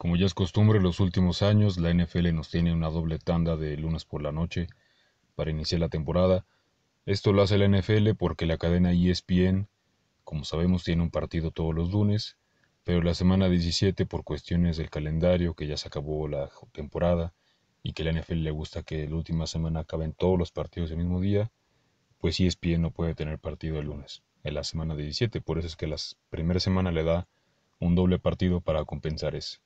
Como ya es costumbre, en los últimos años la NFL nos tiene una doble tanda de lunes por la noche para iniciar la temporada. Esto lo hace la NFL porque la cadena ESPN, como sabemos, tiene un partido todos los lunes, pero la semana 17 por cuestiones del calendario, que ya se acabó la temporada y que la NFL le gusta que la última semana acaben todos los partidos el mismo día, pues ESPN no puede tener partido el lunes, en la semana 17, por eso es que la primera semana le da un doble partido para compensar eso.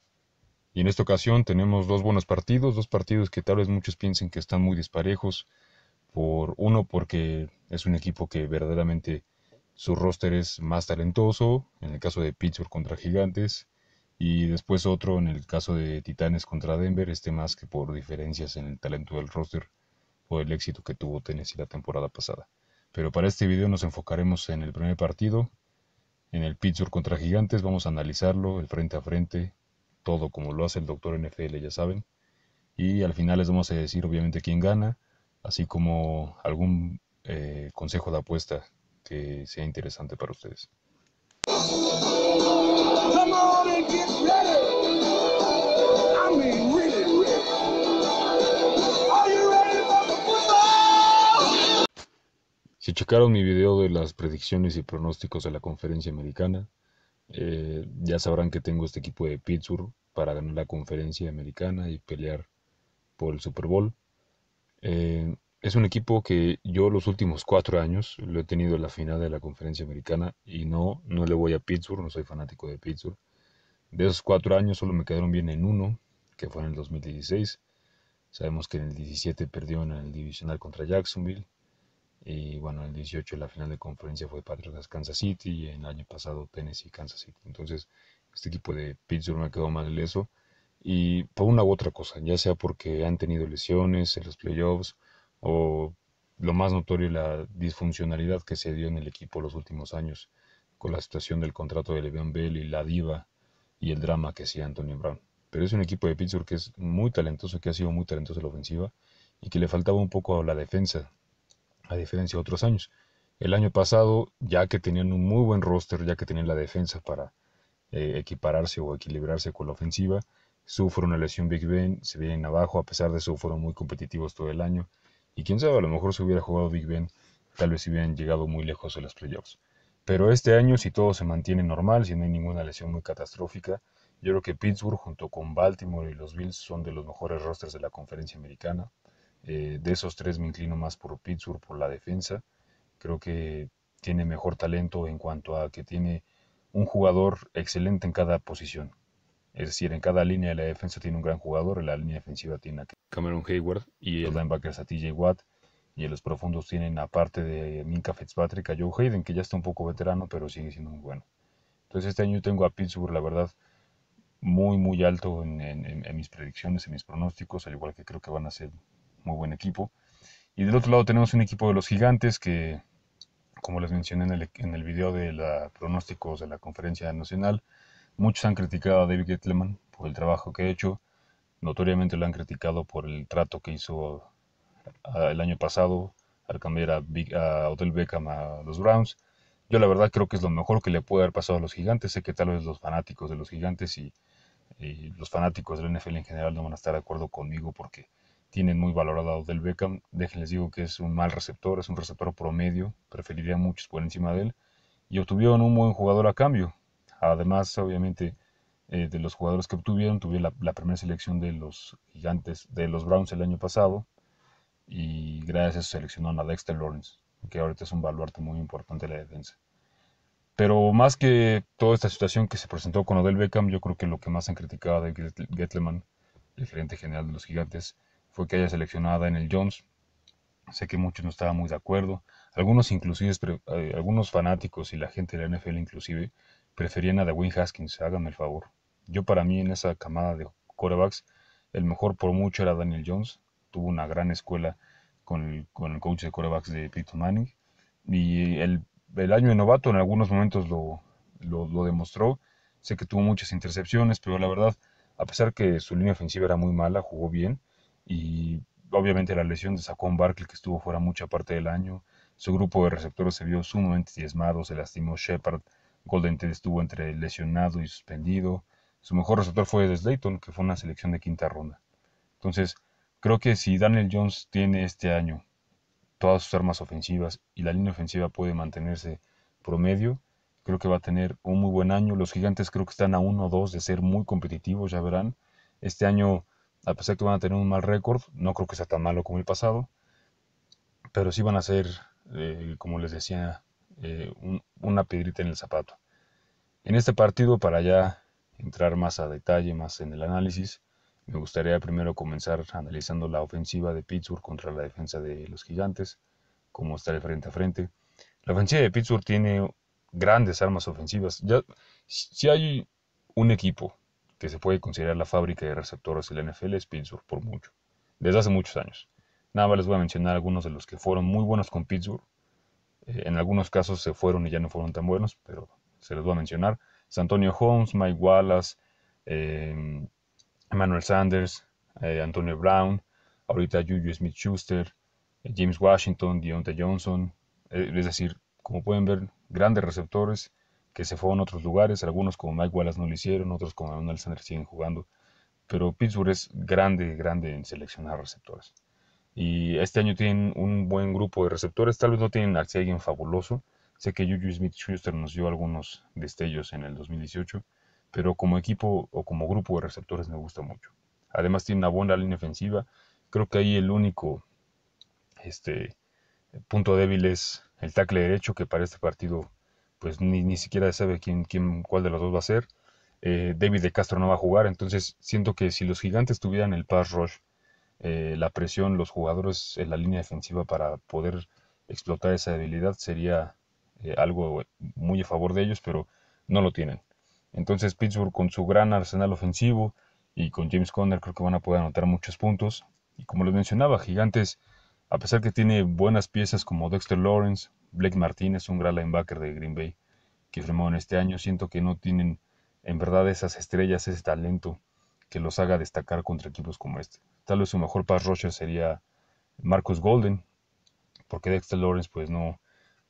Y en esta ocasión tenemos dos buenos partidos, dos partidos que tal vez muchos piensen que están muy disparejos. Por uno, porque es un equipo que verdaderamente su roster es más talentoso, en el caso de Pittsburgh contra Gigantes, y después otro en el caso de Titanes contra Denver, este más que por diferencias en el talento del roster o el éxito que tuvo Tennessee la temporada pasada. Pero para este video nos enfocaremos en el primer partido, en el Pittsburgh contra Gigantes, vamos a analizarlo el frente a frente, todo como lo hace el doctor NFL, ya saben. Y al final les vamos a decir obviamente quién gana, así como algún eh, consejo de apuesta que sea interesante para ustedes. Si checaron mi video de las predicciones y pronósticos de la conferencia americana, eh, ya sabrán que tengo este equipo de Pittsburgh para ganar la conferencia americana y pelear por el Super Bowl. Eh, es un equipo que yo los últimos cuatro años lo he tenido en la final de la conferencia americana y no, no le voy a Pittsburgh, no soy fanático de Pittsburgh. De esos cuatro años solo me quedaron bien en uno, que fue en el 2016. Sabemos que en el 17 perdió en el divisional contra Jacksonville. Y bueno, en el 18 la final de conferencia fue Patriotas Kansas City y el año pasado Tennessee Kansas City. Entonces, este equipo de Pittsburgh me quedó mal eso Y por una u otra cosa, ya sea porque han tenido lesiones en los playoffs o lo más notorio la disfuncionalidad que se dio en el equipo los últimos años con la situación del contrato de Le'Veon Bell y la diva y el drama que hacía Antonio Brown. Pero es un equipo de Pittsburgh que es muy talentoso, que ha sido muy talentoso en la ofensiva y que le faltaba un poco a la defensa a diferencia de otros años. El año pasado, ya que tenían un muy buen roster, ya que tenían la defensa para eh, equipararse o equilibrarse con la ofensiva, sufre una lesión Big Ben, se vienen abajo, a pesar de eso fueron muy competitivos todo el año. Y quién sabe, a lo mejor si hubiera jugado Big Ben, tal vez hubieran llegado muy lejos en los playoffs. Pero este año, si todo se mantiene normal, si no hay ninguna lesión muy catastrófica, yo creo que Pittsburgh junto con Baltimore y los Bills son de los mejores rosters de la conferencia americana. Eh, de esos tres me inclino más por Pittsburgh, por la defensa. Creo que tiene mejor talento en cuanto a que tiene un jugador excelente en cada posición. Es decir, en cada línea de la defensa tiene un gran jugador, en la línea defensiva tiene a Cameron Hayward y el a TJ Watt. Y en los profundos tienen, aparte de Minka Fitzpatrick, a Joe Hayden, que ya está un poco veterano, pero sigue siendo muy bueno. Entonces este año tengo a Pittsburgh, la verdad, muy, muy alto en mis predicciones, en mis pronósticos, al igual que creo que van a ser muy buen equipo. Y del otro lado tenemos un equipo de los gigantes que, como les mencioné en el, en video de la pronósticos de la conferencia nacional, muchos han criticado a David Gettleman por el trabajo que ha hecho. Notoriamente lo han criticado por el trato que hizo ah, el año pasado al cambiar a, Beckham a los Browns. Yo la verdad creo que es lo mejor que le puede haber pasado a los gigantes. Sé que tal vez los fanáticos de los gigantes y, los fanáticos la NFL en general no van a estar de acuerdo conmigo porque tienen muy valorado a Odell Beckham. Déjenles digo que es un mal receptor, es un receptor promedio, preferiría muchos por encima de él. Y obtuvieron un buen jugador a cambio. Además, obviamente, eh, de los jugadores que obtuvieron, tuvieron la, primera selección de los gigantes, de los Browns el año pasado. Y gracias a eso seleccionaron a Dexter Lawrence, que ahorita es un baluarte muy importante de la defensa. Pero más que toda esta situación que se presentó con Odell Beckham, yo creo que lo que más han criticado de Gettleman el gerente general de los gigantes, fue que haya seleccionado a Daniel Jones. Sé que muchos no estaban muy de acuerdo. Algunos inclusive, eh, algunos fanáticos y la gente de la NFL inclusive, preferían a Dewayne Haskins, háganme el favor. Yo para mí en esa camada de corebacks, el mejor por mucho era Daniel Jones. Tuvo una gran escuela con el, con el coach de corebacks de Pete Manning. Y el, año de novato en algunos momentos lo, lo demostró. Sé que tuvo muchas intercepciones, pero la verdad, a pesar que su línea ofensiva era muy mala, jugó bien y obviamente la lesión de Saquon Barkley que estuvo fuera mucha parte del año, su grupo de receptores se vio sumamente diezmado, se lastimó Shepard, Golden Ted estuvo entre lesionado y suspendido, su mejor receptor fue Slayton, que fue una selección de quinta ronda. Entonces, creo que si Daniel Jones tiene este año todas sus armas ofensivas y la línea ofensiva puede mantenerse promedio, creo que va a tener un muy buen año. Los gigantes creo que están a uno o dos de ser muy competitivos, ya verán. Este año a pesar que van a tener un mal récord, no creo que sea tan malo como el pasado, pero sí van a ser, eh, como les decía, eh, una piedrita en el zapato. En este partido, para ya entrar más a detalle, más en el análisis, me gustaría primero comenzar analizando la ofensiva de Pittsburgh contra la defensa de los gigantes, cómo de frente a frente. La ofensiva de Pittsburgh tiene grandes armas ofensivas. Ya, si hay un equipo que se puede considerar la fábrica de receptores de la NFL es Pittsburgh por mucho, desde hace muchos años. Nada más les voy a mencionar algunos de los que fueron muy buenos con Pittsburgh. Eh, en algunos casos se fueron y ya no fueron tan buenos, pero se les voy a mencionar. San Antonio Holmes, Mike Wallace, eh, Emmanuel Sanders, eh, Antonio Brown, ahorita Juju Smith Schuster, James Washington, Deontay Johnson. es decir, como pueden ver, grandes receptores que se fueron a otros lugares, algunos como Mike Wallace no lo hicieron, otros como Aaron Sanders siguen jugando, pero Pittsburgh es grande, grande en seleccionar receptores. Y este año tienen un buen grupo de receptores, tal vez no tienen a alguien fabuloso, sé que Juju Smith-Schuster nos dio algunos destellos en el 2018, pero como equipo o como grupo de receptores me gusta mucho. Además tiene una buena línea ofensiva, creo que ahí el único este, punto débil es el tackle derecho, que para este partido pues ni, ni siquiera sabe quién, quién, cuál de los dos va a ser. Eh, David de Castro no va a jugar, entonces siento que si los gigantes tuvieran el pass rush, eh, la presión, los jugadores en la línea defensiva para poder explotar esa debilidad sería eh, algo muy a favor de ellos, pero no lo tienen. Entonces Pittsburgh con su gran arsenal ofensivo y con James Conner creo que van a poder anotar muchos puntos. Y como les mencionaba, Gigantes a pesar que tiene buenas piezas como Dexter Lawrence, Blake Martínez, un gran linebacker de Green Bay, que firmó en este año, siento que no tienen en verdad esas estrellas, ese talento que los haga destacar contra equipos como este. Tal vez su mejor pass rusher sería Marcus Golden, porque Dexter Lawrence pues no,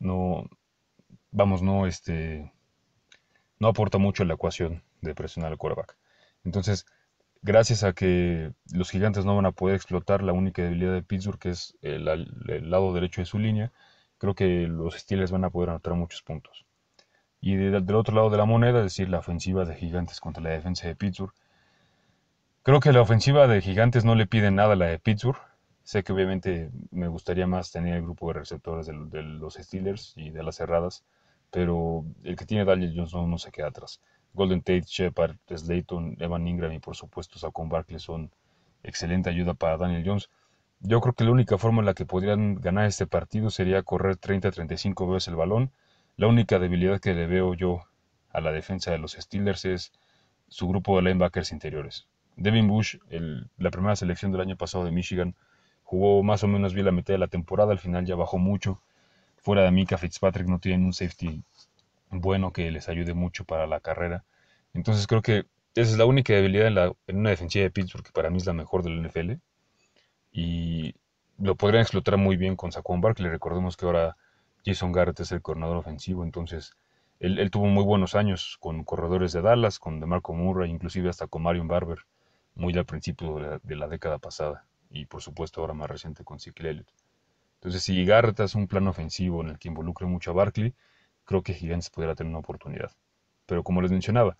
no, vamos, no, este, no aporta mucho en la ecuación de presionar al quarterback. Entonces, gracias a que los gigantes no van a poder explotar la única debilidad de Pittsburgh, que es el, lado derecho de su línea, creo que los Steelers van a poder anotar muchos puntos. Y del otro lado de la moneda, es decir, la ofensiva de gigantes contra la defensa de Pittsburgh. Creo que la ofensiva de gigantes no le pide nada a la de Pittsburgh. Sé que obviamente me gustaría más tener el grupo de receptores de, los Steelers y de las cerradas, pero el que tiene Daniel Johnson no se queda atrás. Golden Tate, Shepard, Slayton, Evan Ingram y por supuesto Saquon Barkley son excelente ayuda para Daniel Jones. Yo creo que la única forma en la que podrían ganar este partido sería correr 30-35 veces el balón. La única debilidad que le veo yo a la defensa de los Steelers es su grupo de linebackers interiores. Devin Bush, la primera selección del año pasado de Michigan, jugó más o menos bien la mitad de la temporada, al final ya bajó mucho. Fuera de Mika Fitzpatrick no tienen un safety bueno que les ayude mucho para la carrera. Entonces creo que esa es la única debilidad en, una defensiva de Pittsburgh que para mí es la mejor del NFL. Y lo podrían explotar muy bien con Saquon Barkley. Recordemos que ahora Jason Garrett es el coordinador ofensivo, entonces él, tuvo muy buenos años con corredores de Dallas, con DeMarco Murray, inclusive hasta con Marion Barber, muy al principio de la, década pasada y por supuesto ahora más reciente con Ezekiel Entonces si Garrett hace un plan ofensivo en el que involucre mucho a Barkley, creo que Gigantes pudiera tener una oportunidad. Pero como les mencionaba,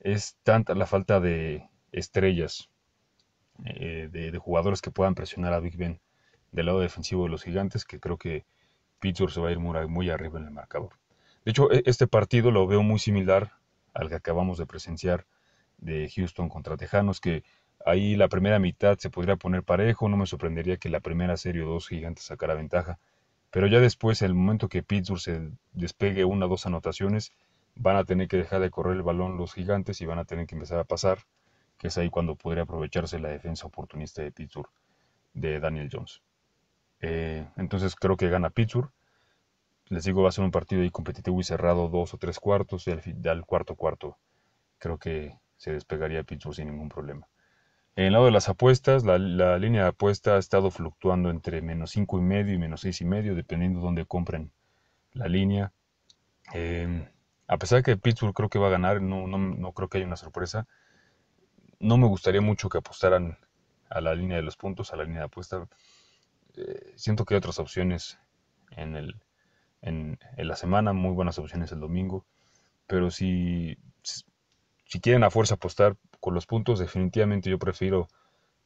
es tanta la falta de estrellas, eh, de, jugadores que puedan presionar a Big Ben del lado defensivo de los Gigantes, que creo que Pittsburgh se va a ir muy, muy arriba en el marcador. De hecho, e, este partido lo veo muy similar al que acabamos de presenciar de Houston contra Tejanos, que ahí la primera mitad se podría poner parejo, no me sorprendería que la primera serie o dos gigantes sacara ventaja, pero ya después, el momento que Pittsburgh se despegue una o dos anotaciones, van a tener que dejar de correr el balón los gigantes y van a tener que empezar a pasar, que es ahí cuando podría aprovecharse la defensa oportunista de Pittsburgh, de Daniel Jones. Eh, entonces creo que gana Pittsburgh. Les digo, va a ser un partido ahí competitivo y cerrado, dos o tres cuartos, y al, al cuarto cuarto creo que se despegaría Pittsburgh sin ningún problema. En el lado de las apuestas, la, línea de apuesta ha estado fluctuando entre menos 5.5 y medio y menos 6.5, y medio, dependiendo de dónde compren la línea. Em, a pesar de que Pittsburgh creo que va a ganar, no, creo que haya una sorpresa. No me gustaría mucho que apostaran a la línea de los puntos, a la línea de apuesta. Eh, siento que hay otras opciones en, el, en, en, la semana, muy buenas opciones el domingo. Pero si, si quieren a fuerza apostar, con los puntos definitivamente yo prefiero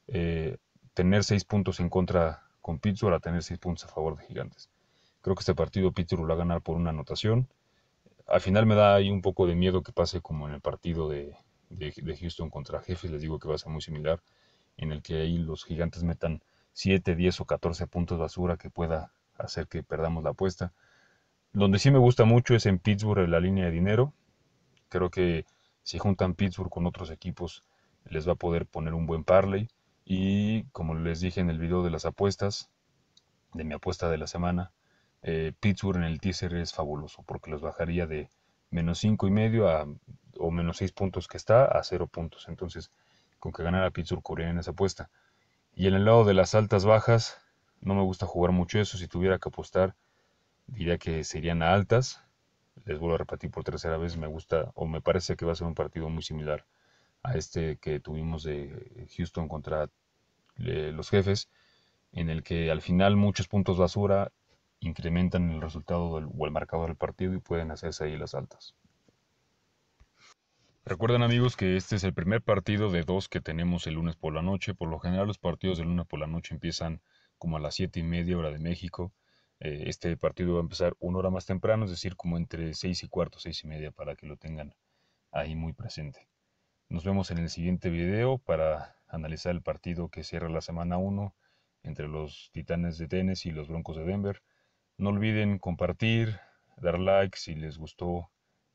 eh, tener seis puntos en contra con Pittsburgh a tener seis puntos a favor de Gigantes. Creo que este partido Pittsburgh lo va a ganar por una anotación. Al final me da ahí un poco de miedo que pase como en el partido de, Houston contra Jefes. Les digo que va a ser muy similar, en el que ahí los Gigantes metan 7, 10 o 14 puntos basura que pueda hacer que perdamos la apuesta. Donde sí me gusta mucho es en Pittsburgh en la línea de dinero. Creo que si juntan Pittsburgh con otros equipos, les va a poder poner un buen parley. Y como les dije en el video de las apuestas, de mi apuesta de la semana, eh, Pittsburgh en el teaser es fabuloso porque los bajaría de menos 5 y medio a, o menos 6 puntos que está a 0 puntos. Entonces, con que ganara Pittsburgh corría en esa apuesta. Y en el lado de las altas bajas, no me gusta jugar mucho eso. Si tuviera que apostar, diría que serían a altas les vuelvo a repetir por tercera vez, me gusta o me parece que va a ser un partido muy similar a este que tuvimos de Houston contra eh, los jefes, en el que al final muchos puntos basura incrementan el resultado o el marcador del partido y pueden hacerse ahí las altas. Recuerden amigos que este es el primer partido de dos que tenemos el lunes por la noche. Por lo general los partidos de lunes por la noche empiezan como a las 7 y media hora de México eh, este partido va a empezar una hora más temprano, es decir, como entre seis y cuarto, seis y media, para que lo tengan ahí muy presente. Nos vemos en el siguiente video para analizar el partido que cierra la semana 1 entre los Titanes de Tennessee y los Broncos de Denver. No olviden compartir, dar like si les gustó,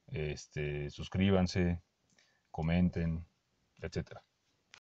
este, suscríbanse, comenten, etcétera.